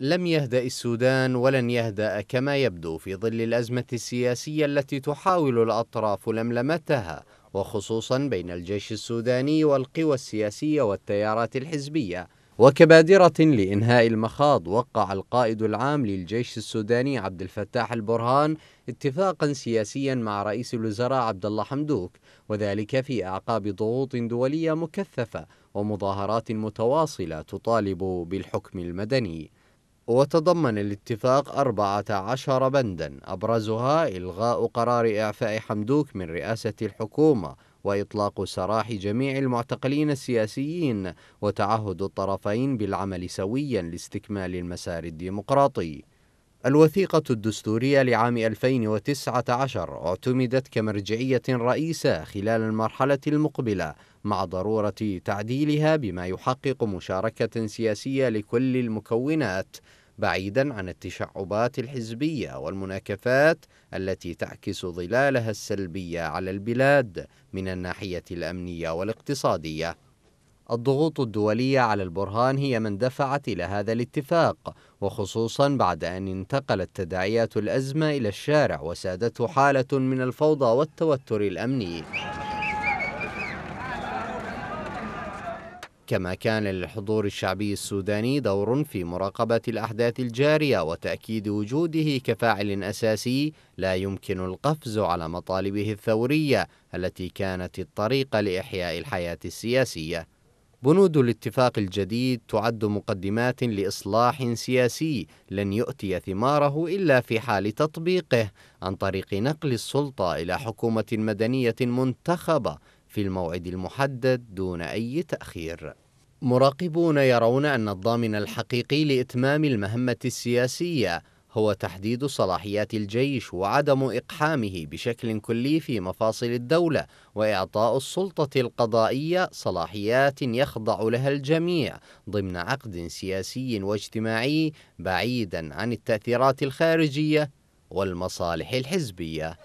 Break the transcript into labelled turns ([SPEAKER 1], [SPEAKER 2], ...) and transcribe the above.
[SPEAKER 1] لم يهدأ السودان ولن يهدأ كما يبدو في ظل الأزمة السياسية التي تحاول الأطراف لملمتها وخصوصا بين الجيش السوداني والقوى السياسية والتيارات الحزبية وكبادرة لإنهاء المخاض وقع القائد العام للجيش السوداني عبد الفتاح البرهان اتفاقا سياسيا مع رئيس الوزراء عبد الله حمدوك وذلك في أعقاب ضغوط دولية مكثفة ومظاهرات متواصلة تطالب بالحكم المدني وتضمن الاتفاق 14 بندا أبرزها إلغاء قرار إعفاء حمدوك من رئاسة الحكومة وإطلاق سراح جميع المعتقلين السياسيين وتعهد الطرفين بالعمل سويا لاستكمال المسار الديمقراطي الوثيقة الدستورية لعام 2019 اعتمدت كمرجعية رئيسة خلال المرحلة المقبلة مع ضرورة تعديلها بما يحقق مشاركة سياسية لكل المكونات بعيدا عن التشعبات الحزبية والمناكفات التي تعكس ظلالها السلبية على البلاد من الناحية الأمنية والاقتصادية الضغوط الدولية على البرهان هي من دفعت إلى هذا الاتفاق وخصوصا بعد أن انتقلت تداعيات الأزمة إلى الشارع وسادته حالة من الفوضى والتوتر الأمني كما كان للحضور الشعبي السوداني دور في مراقبة الأحداث الجارية وتأكيد وجوده كفاعل أساسي لا يمكن القفز على مطالبه الثورية التي كانت الطريق لإحياء الحياة السياسية بنود الاتفاق الجديد تعد مقدمات لاصلاح سياسي لن يؤتي ثماره الا في حال تطبيقه عن طريق نقل السلطه الى حكومه مدنيه منتخبه في الموعد المحدد دون اي تاخير مراقبون يرون ان الضامن الحقيقي لاتمام المهمه السياسيه هو تحديد صلاحيات الجيش وعدم إقحامه بشكل كلي في مفاصل الدولة وإعطاء السلطة القضائية صلاحيات يخضع لها الجميع ضمن عقد سياسي واجتماعي بعيدا عن التأثيرات الخارجية والمصالح الحزبية